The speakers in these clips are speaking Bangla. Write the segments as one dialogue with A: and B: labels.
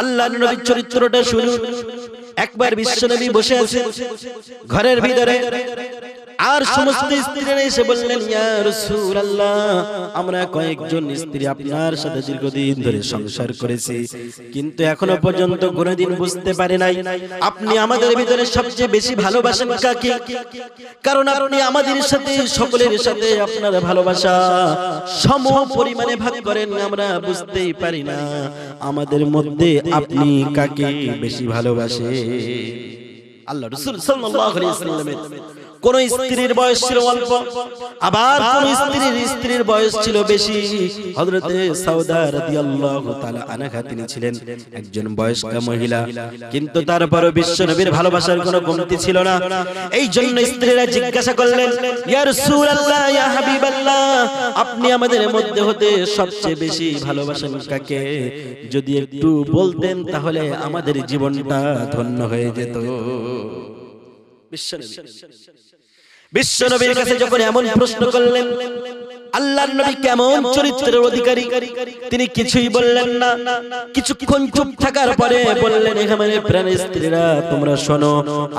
A: আল্লাহ নবীর চরিত্রটা শুনুন একবার বিশ্বনবী বসে আছে ঘরের ভিতরে আর সমস্ত স্ত্রীরা এসে বললেন ইয়া রাসূলুল্লাহ আমরা কয়েকজন স্ত্রী আপনার সাথে দীর্ঘদিন ধরে সংসার করেছি কিন্তু এখনো পর্যন্ত কোনোদিন বুঝতে পারে নাই আপনি আমাদের ভিতরে সবচেয়ে বেশি ভালোবাসেন কাকে কারণ আপনি আমাদের সাথে সকলের সাথে আপনার ভালোবাসা সম পরিমাণে ভাগ করেন আমরা বুঝতেই পারি না আমাদের মধ্যে আপনি কাকে বেশি ভালোবাসে আল্লাহ রসুল সাল্লাল্লাহু আলাইহি ওয়াসাল্লামের কোন স্ত্রীর বয়স ছিল অল্প আবার কোন স্ত্রীর স্ত্রীর বয়স ছিল বেশি হযরতে সাউদা রাদিয়াল্লাহু তাআলা আনহা তিনি ছিলেন একজন বয়স্ক মহিলা কিন্তু তারপরও বিশ্ব নবীর ভালোবাসার কোনো কমতি ছিল না এই জন্য স্ত্রীরা জিজ্ঞাসা করলেন ইয়া রাসূলুল্লাহ ইয়া হাবিবাল্লাহ আপনি আমাদের মধ্যে হতে সবচেয়ে বেশি ভালোবাসেন কাকে যদি একটু বলতেন তাহলে আমাদের জীবনটা ধন্য হয়ে যেত বিশ্ব নবী বিশ্ব নবীর কাছে যখন এমন প্রশ্ন করলেন আল্লাহর নবী কেমন চরিত্রের অধিকারী তিনি কিছুই বললেন না কিছুক্ষণ চুপ থাকার পরে বললেন এখানে প্রাণ স্ত্রীরা তোমরা শোনো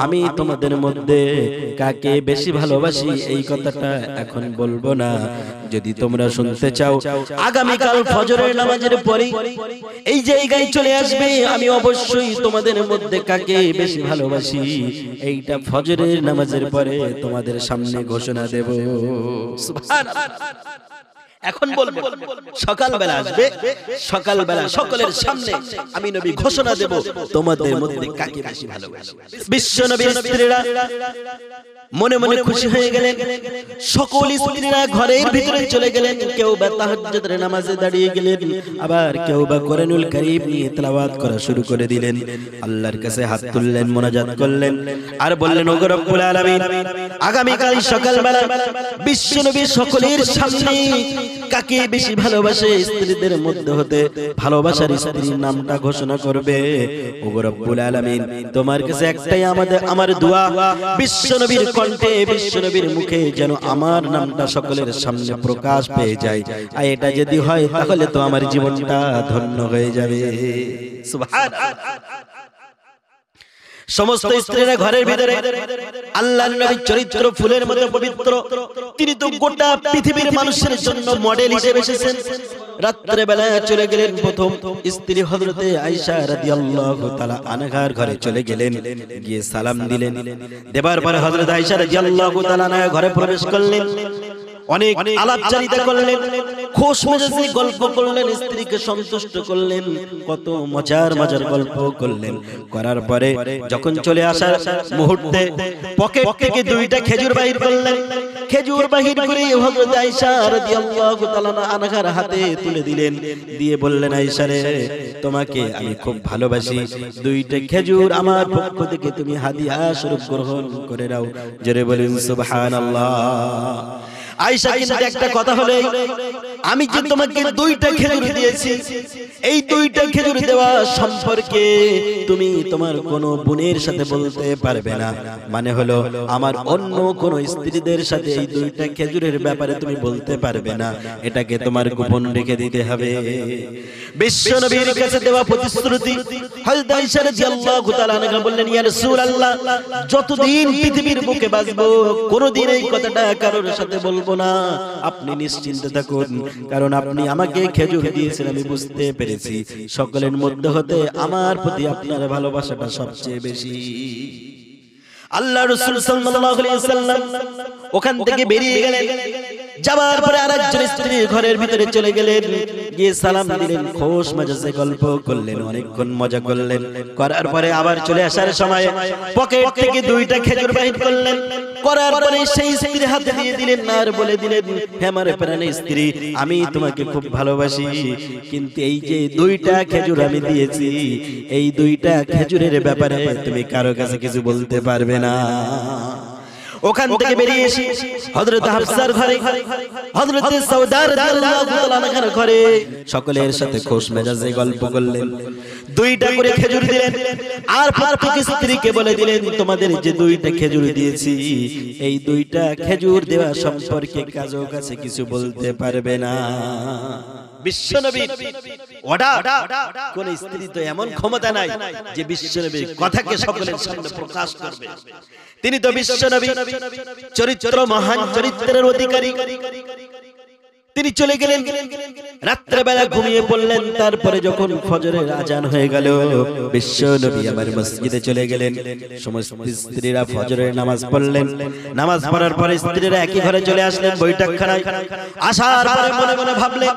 A: আমি তোমাদের মধ্যে কাকে বেশি ভালোবাসি এই কথাটা এখন বলবো না যদি তোমরা শুনতে চাও আগামী কাল ফজরের নামাজের পরে এই জায়গায় চলে আসবে আমি অবশ্যই তোমাদের মধ্যে কাকে বেশি ভালোবাসি এইটা ফজরের নামাজের পরে তোমাদের সামনে ঘোষণা দেব সুবহানাল্লাহ এখন বলবো বেলা আসবে সকাল বেলা সকলের সামনে আমি নবী ঘোষণা দেব তোমাদের মধ্যে কাকে বেশি ভালোবাসে বিশ্ব নবীর স্ত্রীরা মনে মনে খুশি হয়ে গেলেন সকল স্ত্রীরা ঘরের ভিতরে চলে গেলেন কেউ বা তাহাজ্জুদের নামাজে দাঁড়িয়ে গেলেন আবার কেউ বা কোরআনুল কারীম নিয়ে তেলাওয়াত করা শুরু করে দিলেন আল্লাহর কাছে হাত তুললেন মোনাজাত করলেন আর বললেন ওগো রব্বুল আলামিন আগামী কাল সকালবেলা বিশ্ব নবী সকলের সামনে কাকে বেশি ভালোবাসে স্ত্রীদের মধ্যে হতে ভালোবাসার স্ত্রীর নামটা ঘোষণা করবে ওগো আলামিন তোমার কাছে একটাই আমাদের আমার দোয়া বিশ্বনবীর কণ্ঠে বিশ্বনবীর মুখে যেন আমার নামটা সকলের সামনে প্রকাশ পেয়ে যায় আর এটা যদি হয় তাহলে তো আমার জীবনটা ধন্য হয়ে যাবে সুবহান সমস্ত স্ত্রীরা ঘরের ভিতরে আল্লাহ নবীর চরিত্র ফুলের মধ্যে পবিত্র তিনি তো গোটা পৃথিবীর মানুষের জন্য মডেল হিসেবে এসেছেন রাত্রে বেলায় চলে গেলেন প্রথম স্ত্রী হযরতে আয়েশা রাদিয়াল্লাহু তাআলা ঘরে চলে গেলেন গিয়ে সালাম দিলেন দেবার পরে হযরত আয়েশা রাদিয়াল্লাহু তাআলা ঘরে প্রবেশ করলেন অনেক আলাপচারিতা করলেন খোশ মেজাজে গল্প করলেন স্ত্রীকে সন্তুষ্ট করলেন কত মজার মজার গল্প করলেন করার পরে যখন চলে আসার মুহূর্তে পকেট থেকে দুইটা খেজুর বাহির করলেন খেজুর বাহির করে হযরত আয়েশা রাদিয়াল্লাহু তাআলা আনহার হাতে তুলে দিলেন দিয়ে বললেন আয়েশা রে তোমাকে আমি খুব ভালোবাসি দুইটা খেজুর আমার পক্ষ থেকে তুমি হাদিয়া স্বরূপ গ্রহণ করে নাও জোরে বলেন সুবহানাল্লাহ আয়েশা কিন্তু একটা কথা হলে আমি যে তোমাকে দুইটা খেজুর দিয়েছি এই দুইটা খেজুর দেওয়া সম্পর্কে তুমি তোমার কোনো বোনের সাথে বলতে পারবে না মানে, মানে হলো আমার অন্য কোন স্ত্রীদের সাথে এই দুইটা খেজুরের ব্যাপারে তুমি বলতে পারবে না এটাকে তোমার গোপন রেখে দিতে হবে বিশ্ব নবীর কাছে দেওয়া প্রতিশ্রুতি হযরত আয়েশা রাদিয়াল্লাহু তাআলা আনহা বললেন ইয়া রাসূলুল্লাহ যতদিন পৃথিবীর বুকে বাঁচব কোনোদিন এই কথাটা কারোর সাথে বলবো না আপনি নিশ্চিন্তে থাকুন কারণ আপনি আমাকে খেজুর দিয়েছেন আমি বুঝতে পেরেছি সকলের মধ্যে হতে আমার প্রতি আপনার ভালোবাসাটা সবচেয়ে বেশি আল্লাহ রসুল সাল্লাম ওখান থেকে বেরিয়ে গেলেন যাওয়ার পরে আরেকজন স্ত্রী ঘরের ভিতরে চলে গেলেন গিয়ে সালাম দিলেন খোশ মজাসে গল্প করলেন অনেকক্ষণ মজা করলেন করার পরে আবার চলে আসার সময় পকেট থেকে দুইটা খেজুর বাহির করলেন করার পরে সেই স্ত্রীর হাতে দিয়ে দিলেন আর বলে দিলেন হে আমার প্রাণের স্ত্রী আমি তোমাকে খুব ভালোবাসি কিন্তু এই যে দুইটা খেজুর আমি দিয়েছি এই দুইটা খেজুরের ব্যাপারে তুমি কারো কাছে কিছু বলতে পারবে না ওখান থেকে বেরিয়ে এসে হযরত হাফসার ঘরে হযরত সৌদা রাদিয়াল্লাহু তাআলার ঘরে সকলের সাথে খোশ মেজাজে গল্প করলেন দুইটা করে খেজুর দিলেন আর প্রত্যেক স্ত্রীকে বলে দিলেন তোমাদের যে দুইটা খেজুর দিয়েছি এই দুইটা খেজুর দেওয়া সম্পর্কে কাজও কাছে কিছু বলতে পারবে না বিশ্বনবী কোন স্ত্রী তো এমন ক্ষমতা নাই যে কথাকে সকলের সামনে প্রকাশ করবে তিনি তো বিশ্বনবী চরিত্র মহান চরিত্রের অধিকারী তিনি চলে গেলেন রাত্রেবেলা ঘুমিয়ে পড়লেন তারপরে যখন ফজরের আজান হয়ে গেল বিশ্ব নবী আমার মসজিদে চলে গেলেন সমস্ত স্ত্রীরা ফজরের নামাজ পড়লেন নামাজ পড়ার পরে স্ত্রীরা একই ঘরে চলে আসলেন বৈঠক বৈঠকখানায় আসার পরে মনে মনে ভাবলেন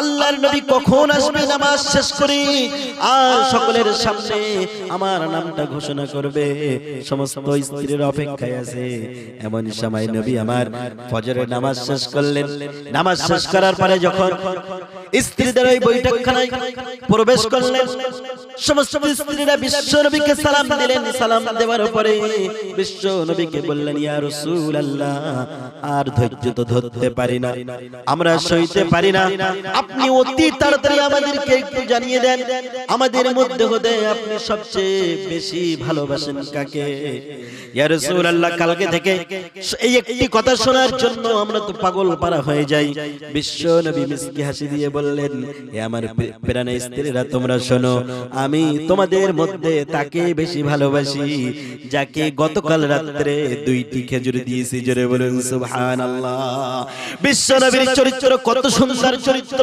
A: আল্লাহর নবী কখন আসবে নামাজ শেষ করি আর সকলের সামনে আমার নামটা ঘোষণা করবে সমস্ত স্ত্রীর অপেক্ষায় আছে এমন সময় নবী আমার ফজরের নামাজ শেষ করলেন নামাজ শেষ করার পরে যখন স্ত্রীদের ওই বৈঠকখানায় প্রবেশ করলেন সমস্ত স্ত্রীরা বিশ্ব নবীকে সালাম দিলেন সালাম দেওয়ার পরে বিশ্ব নবীকে বললেন রসুল আল্লাহ আর ধৈর্য তো ধরতে পারি না আমরা সইতে পারি না আপনি অতি তাড়াতাড়ি আমাদেরকে একটু জানিয়ে দেন আমাদের মধ্যে হতে আপনি সবচেয়ে বেশি ভালোবাসেন কাকে ইয়া রসুল আল্লাহ কালকে থেকে এই একটি কথা শোনার জন্য আমরা তো পাগল পারা হয়ে যাই বিশ্ব নবী হাসি দিয়ে বললেন হে আমার প্রাণের স্ত্রীরা তোমরা শোনো আমি তোমাদের মধ্যে তাকে বেশি ভালোবাসি যাকে গতকাল রাত্রে দুইটি খেজুর দিয়েছি জোরে বলুন সুবহানাল্লাহ বিশ্বনবীর চরিত্র কত সুন্দর চরিত্র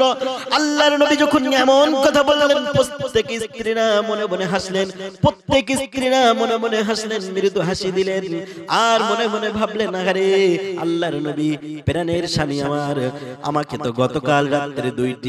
A: আল্লাহর নবী যখন এমন কথা বললেন প্রত্যেক স্ত্রীরা মনে মনে হাসলেন প্রত্যেক স্ত্রীরা মনে মনে হাসলেন মৃদু হাসি দিলেন আর মনে মনে ভাবলেন আরে আল্লাহর নবী প্রাণের স্বামী আমার আমাকে তো গতকাল রাত্রে দুইটি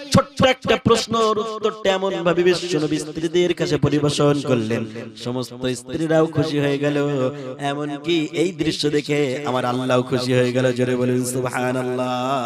A: ছোট্ট একটা প্রশ্নর উত্তরটা এমন ভাবে বিশ্বনবী স্ত্রীদের কাছে পরিবেশন করলেন সমস্ত স্ত্রীরাও খুশি হয়ে গেল এমনকি এই দৃশ্য দেখে আমার আল্লাহও খুশি হয়ে গেল জোরে বলেন সুবহানাল্লাহ